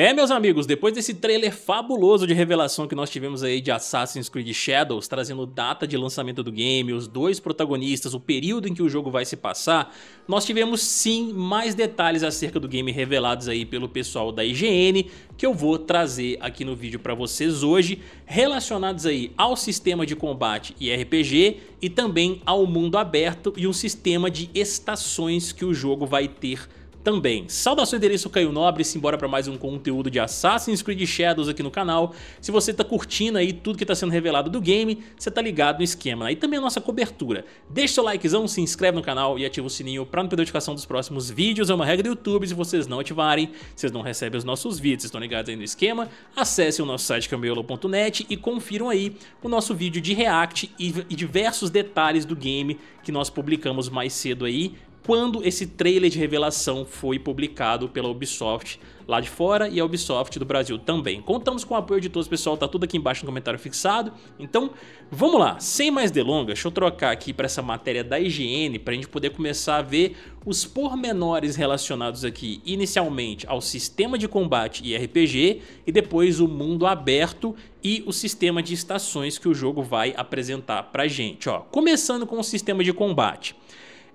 É, meus amigos, depois desse trailer fabuloso de revelação que nós tivemos aí de Assassin's Creed Shadows, trazendo data de lançamento do game, os dois protagonistas, o período em que o jogo vai se passar, nós tivemos sim mais detalhes acerca do game revelados aí pelo pessoal da IGN, que eu vou trazer aqui no vídeo para vocês hoje, relacionados aí ao sistema de combate e RPG e também ao mundo aberto e um sistema de estações que o jogo vai ter também. Saudações endereço Caio Nobre, simbora para mais um conteúdo de Assassin's Creed Shadows aqui no canal. Se você tá curtindo aí tudo que tá sendo revelado do game, você tá ligado no esquema. Né? E também a nossa cobertura. Deixa seu likezão, se inscreve no canal e ativa o sininho para não perder notificação dos próximos vídeos. É uma regra do YouTube, se vocês não ativarem, vocês não recebem os nossos vídeos, estão ligados aí no esquema? Acesse o nosso site cambiolo.net e confiram aí o nosso vídeo de react e, e diversos detalhes do game que nós publicamos mais cedo aí quando esse trailer de revelação foi publicado pela Ubisoft lá de fora e a Ubisoft do Brasil também. Contamos com o apoio de todos, pessoal, tá tudo aqui embaixo no comentário fixado. Então, vamos lá, sem mais delongas, deixa eu trocar aqui para essa matéria da IGN para a gente poder começar a ver os pormenores relacionados aqui inicialmente ao sistema de combate e RPG e depois o mundo aberto e o sistema de estações que o jogo vai apresentar pra gente, ó. Começando com o sistema de combate.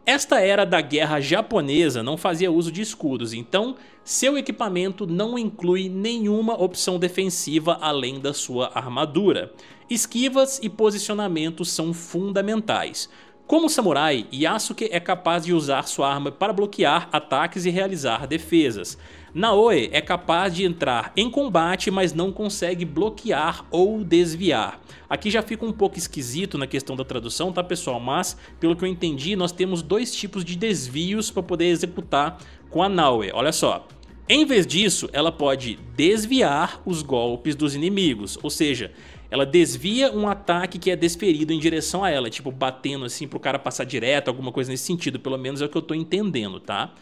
Esta era da guerra japonesa não fazia uso de escudos, então seu equipamento não inclui nenhuma opção defensiva além da sua armadura. Esquivas e posicionamento são fundamentais. Como samurai, Yasuke é capaz de usar sua arma para bloquear ataques e realizar defesas. Naoe é capaz de entrar em combate, mas não consegue bloquear ou desviar. Aqui já fica um pouco esquisito na questão da tradução, tá pessoal? Mas, pelo que eu entendi, nós temos dois tipos de desvios para poder executar com a Naoe. Olha só. Em vez disso, ela pode desviar os golpes dos inimigos, ou seja, ela desvia um ataque que é desferido em direção a ela, tipo batendo assim pro cara passar direto, alguma coisa nesse sentido. Pelo menos é o que eu tô entendendo, tá?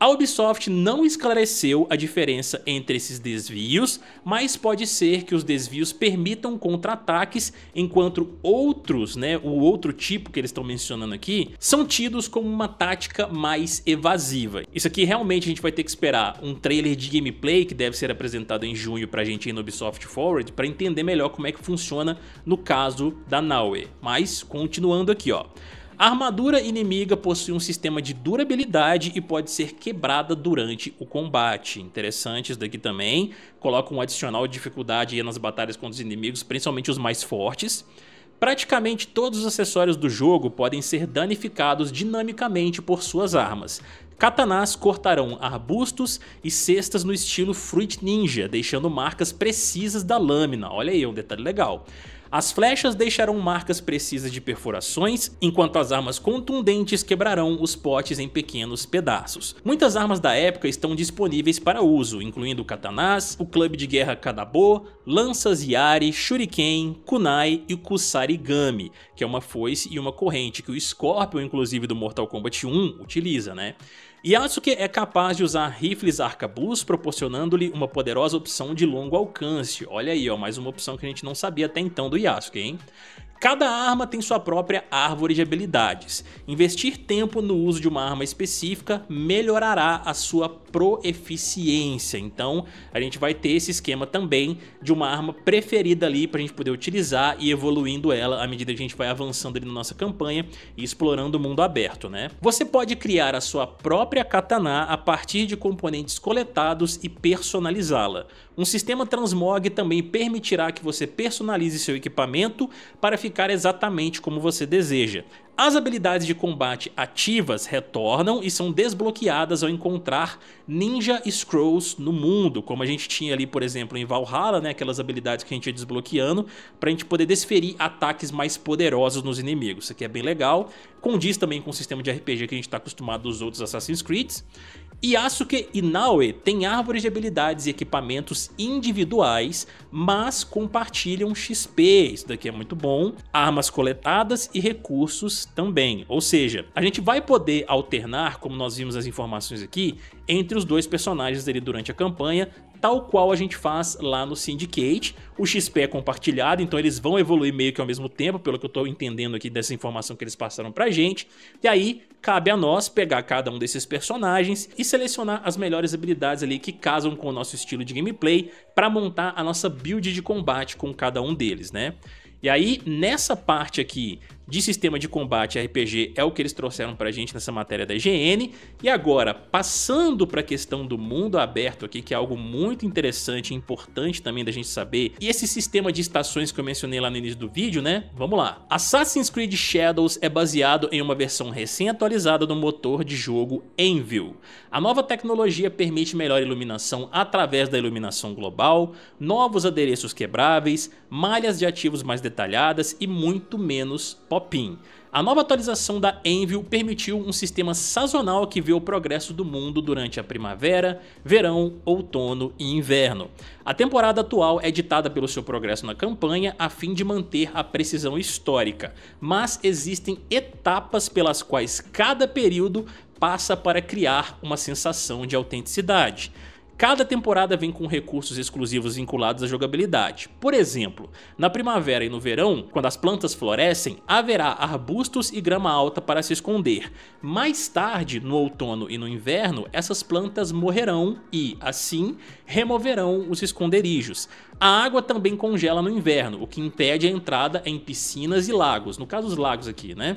A Ubisoft não esclareceu a diferença entre esses desvios, mas pode ser que os desvios permitam contra-ataques, enquanto outros, né, o outro tipo que eles estão mencionando aqui, são tidos como uma tática mais evasiva. Isso aqui realmente a gente vai ter que esperar um trailer de gameplay que deve ser apresentado em junho pra gente aí no Ubisoft Forward para entender melhor como é que funciona no caso da Naue. Mas continuando aqui, ó. A armadura inimiga possui um sistema de durabilidade e pode ser quebrada durante o combate. Interessante isso daqui também. Coloca um adicional de dificuldade nas batalhas contra os inimigos, principalmente os mais fortes. Praticamente todos os acessórios do jogo podem ser danificados dinamicamente por suas armas. Katanas cortarão arbustos e cestas no estilo Fruit Ninja, deixando marcas precisas da lâmina. Olha aí, um detalhe legal. As flechas deixarão marcas precisas de perfurações, enquanto as armas contundentes quebrarão os potes em pequenos pedaços. Muitas armas da época estão disponíveis para uso, incluindo katanás, o clube de guerra kadabo, lanças yari, shuriken, kunai e kusarigami, que é uma foice e uma corrente que o Scorpion, inclusive do Mortal Kombat 1, utiliza, né? Yasuke é capaz de usar rifles arcabuz, proporcionando-lhe uma poderosa opção de longo alcance. Olha aí, ó, mais uma opção que a gente não sabia até então do Yasuke, hein? Cada arma tem sua própria árvore de habilidades. Investir tempo no uso de uma arma específica melhorará a sua proeficiência. Então, a gente vai ter esse esquema também de uma arma preferida ali para a gente poder utilizar e evoluindo ela à medida que a gente vai avançando ali na nossa campanha e explorando o mundo aberto, né? Você pode criar a sua própria katana a partir de componentes coletados e personalizá-la. Um sistema transmog também permitirá que você personalize seu equipamento para ficar ficar exatamente como você deseja. As habilidades de combate ativas retornam e são desbloqueadas ao encontrar Ninja Scrolls no mundo, como a gente tinha ali, por exemplo, em Valhalla, né, aquelas habilidades que a gente ia desbloqueando para a gente poder desferir ataques mais poderosos nos inimigos. Isso aqui é bem legal, condiz também com o sistema de RPG que a gente está acostumado dos outros Assassin's Creed. Yasuke Inaue têm árvores de habilidades e equipamentos individuais, mas compartilham XP, isso daqui é muito bom, armas coletadas e recursos também. Ou seja, a gente vai poder alternar, como nós vimos as informações aqui, entre os dois personagens ali durante a campanha, tal qual a gente faz lá no Syndicate. O XP é compartilhado, então eles vão evoluir meio que ao mesmo tempo, pelo que eu estou entendendo aqui dessa informação que eles passaram a gente. E aí, cabe a nós pegar cada um desses personagens e selecionar as melhores habilidades ali que casam com o nosso estilo de gameplay para montar a nossa build de combate com cada um deles, né? E aí, nessa parte aqui de sistema de combate RPG é o que eles trouxeram pra gente nessa matéria da IGN. E agora, passando pra questão do mundo aberto aqui, que é algo muito interessante e importante também da gente saber, e esse sistema de estações que eu mencionei lá no início do vídeo, né? Vamos lá. Assassin's Creed Shadows é baseado em uma versão recém-atualizada do motor de jogo Envil. A nova tecnologia permite melhor iluminação através da iluminação global, novos adereços quebráveis, malhas de ativos mais detalhadas e muito menos shopping. A nova atualização da Envil permitiu um sistema sazonal que vê o progresso do mundo durante a primavera, verão, outono e inverno. A temporada atual é ditada pelo seu progresso na campanha a fim de manter a precisão histórica, mas existem etapas pelas quais cada período passa para criar uma sensação de autenticidade. Cada temporada vem com recursos exclusivos vinculados à jogabilidade. Por exemplo, na primavera e no verão, quando as plantas florescem, haverá arbustos e grama alta para se esconder. Mais tarde, no outono e no inverno, essas plantas morrerão e, assim, removerão os esconderijos. A água também congela no inverno, o que impede a entrada em piscinas e lagos, no caso os lagos aqui, né?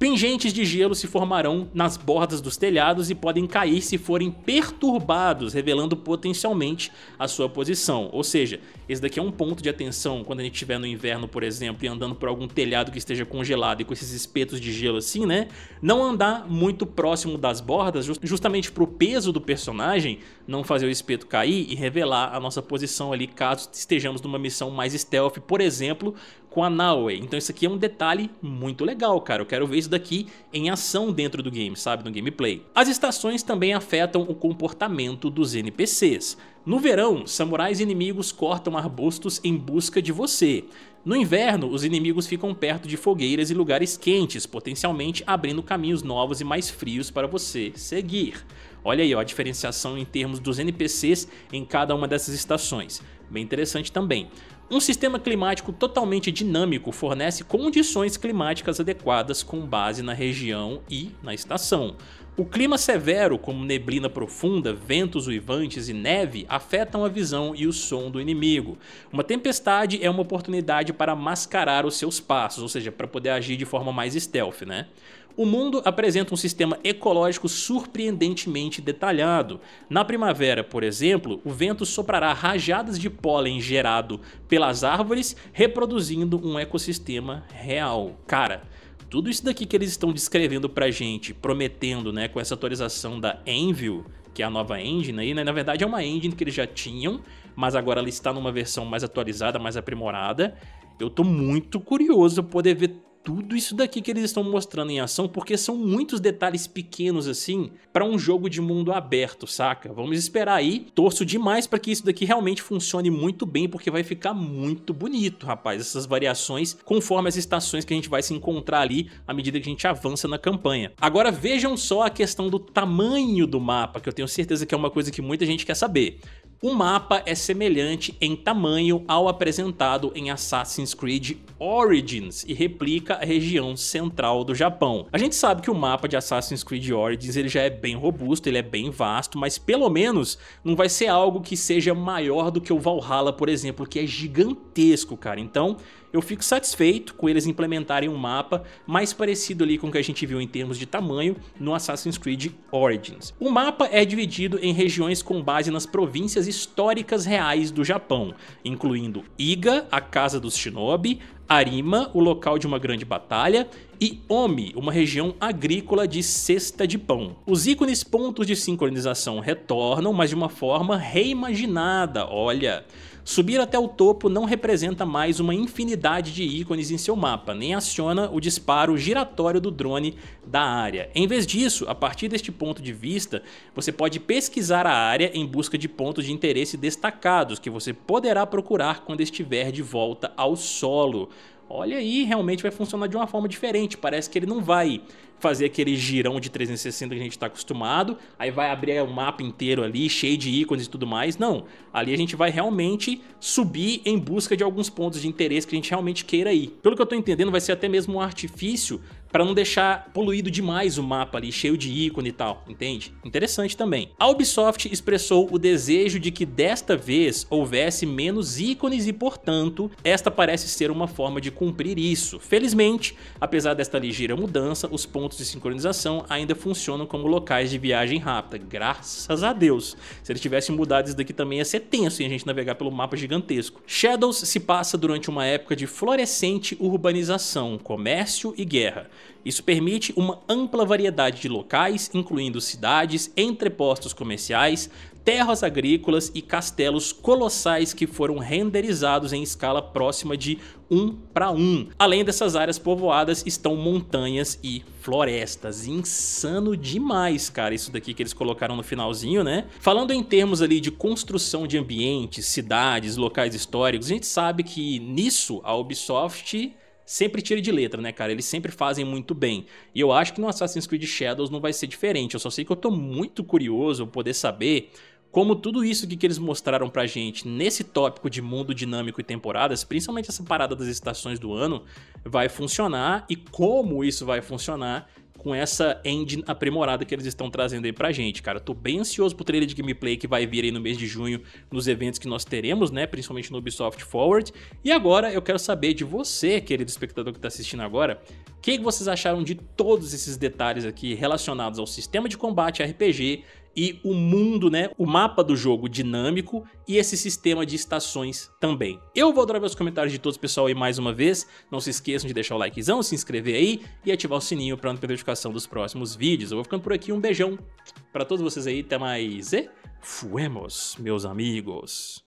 Pingentes de gelo se formarão nas bordas dos telhados e podem cair se forem perturbados, revelando potencialmente a sua posição. Ou seja, esse daqui é um ponto de atenção quando a gente estiver no inverno, por exemplo, e andando por algum telhado que esteja congelado e com esses espetos de gelo assim, né? Não andar muito próximo das bordas, justamente pro peso do personagem não fazer o espeto cair e revelar a nossa posição ali caso estejamos numa missão mais stealth, por exemplo, com a Naue. Então isso aqui é um detalhe muito legal, cara. Eu quero ver isso daqui em ação dentro do game, sabe? No gameplay. As estações também afetam o comportamento dos NPCs. No verão, samurais inimigos cortam arbustos em busca de você. No inverno, os inimigos ficam perto de fogueiras e lugares quentes, potencialmente abrindo caminhos novos e mais frios para você seguir. Olha aí ó, a diferenciação em termos dos NPCs em cada uma dessas estações. Bem interessante também. Um sistema climático totalmente dinâmico fornece condições climáticas adequadas com base na região e na estação. O clima severo, como neblina profunda, ventos uivantes e neve, afetam a visão e o som do inimigo. Uma tempestade é uma oportunidade para mascarar os seus passos, ou seja, para poder agir de forma mais stealth, né? O mundo apresenta um sistema ecológico surpreendentemente detalhado. Na primavera, por exemplo, o vento soprará rajadas de pólen gerado pelas árvores, reproduzindo um ecossistema real. Cara, tudo isso daqui que eles estão descrevendo pra gente, prometendo, né, com essa atualização da Envil, que é a nova engine aí, né? Na verdade é uma engine que eles já tinham, mas agora ela está numa versão mais atualizada, mais aprimorada. Eu tô muito curioso poder ver tudo isso daqui que eles estão mostrando em ação, porque são muitos detalhes pequenos assim para um jogo de mundo aberto, saca? Vamos esperar aí. Torço demais para que isso daqui realmente funcione muito bem, porque vai ficar muito bonito, rapaz, essas variações conforme as estações que a gente vai se encontrar ali à medida que a gente avança na campanha. Agora vejam só a questão do tamanho do mapa, que eu tenho certeza que é uma coisa que muita gente quer saber. O mapa é semelhante em tamanho ao apresentado em Assassin's Creed Origins e replica a região central do Japão. A gente sabe que o mapa de Assassin's Creed Origins ele já é bem robusto, ele é bem vasto, mas pelo menos não vai ser algo que seja maior do que o Valhalla, por exemplo, que é gigantesco, cara. Então, eu fico satisfeito com eles implementarem um mapa mais parecido ali com o que a gente viu em termos de tamanho no Assassin's Creed Origins. O mapa é dividido em regiões com base nas províncias históricas reais do Japão, incluindo Iga, a casa dos shinobi, Arima, o local de uma grande batalha, e Omi, uma região agrícola de cesta de pão. Os ícones pontos de sincronização retornam, mas de uma forma reimaginada, olha. Subir até o topo não representa mais uma infinidade de ícones em seu mapa, nem aciona o disparo giratório do drone da área. Em vez disso, a partir deste ponto de vista, você pode pesquisar a área em busca de pontos de interesse destacados que você poderá procurar quando estiver de volta ao solo olha aí, realmente vai funcionar de uma forma diferente. Parece que ele não vai fazer aquele girão de 360 que a gente está acostumado, aí vai abrir o mapa inteiro ali, cheio de ícones e tudo mais. Não, ali a gente vai realmente subir em busca de alguns pontos de interesse que a gente realmente queira ir. Pelo que eu estou entendendo, vai ser até mesmo um artifício para não deixar poluído demais o mapa ali, cheio de ícone e tal, entende? Interessante também. A Ubisoft expressou o desejo de que desta vez houvesse menos ícones e, portanto, esta parece ser uma forma de cumprir isso. Felizmente, apesar desta ligeira mudança, os pontos de sincronização ainda funcionam como locais de viagem rápida, graças a Deus. Se eles tivessem mudado isso daqui também ia ser tenso em a gente navegar pelo mapa gigantesco. Shadows se passa durante uma época de florescente urbanização, comércio e guerra. Isso permite uma ampla variedade de locais, incluindo cidades, entrepostos comerciais, terras agrícolas e castelos colossais que foram renderizados em escala próxima de 1 para 1. Além dessas áreas povoadas estão montanhas e florestas. Insano demais, cara, isso daqui que eles colocaram no finalzinho, né? Falando em termos ali de construção de ambientes, cidades, locais históricos, a gente sabe que nisso a Ubisoft sempre tira de letra, né, cara? Eles sempre fazem muito bem. E eu acho que no Assassin's Creed Shadows não vai ser diferente. Eu só sei que eu tô muito curioso poder saber como tudo isso que, que eles mostraram pra gente nesse tópico de mundo dinâmico e temporadas, principalmente essa parada das estações do ano, vai funcionar e como isso vai funcionar com essa engine aprimorada que eles estão trazendo aí pra gente, cara. Tô bem ansioso pro trailer de gameplay que vai vir aí no mês de junho, nos eventos que nós teremos, né, principalmente no Ubisoft Forward. E agora eu quero saber de você, querido espectador que tá assistindo agora, o que vocês acharam de todos esses detalhes aqui relacionados ao sistema de combate RPG, e o mundo, né, o mapa do jogo dinâmico e esse sistema de estações também. Eu vou adorar ver os comentários de todos, pessoal, e mais uma vez, não se esqueçam de deixar o likezão, se inscrever aí e ativar o sininho para não perder notificação dos próximos vídeos. Eu vou ficando por aqui, um beijão para todos vocês aí, até mais e fuemos, meus amigos.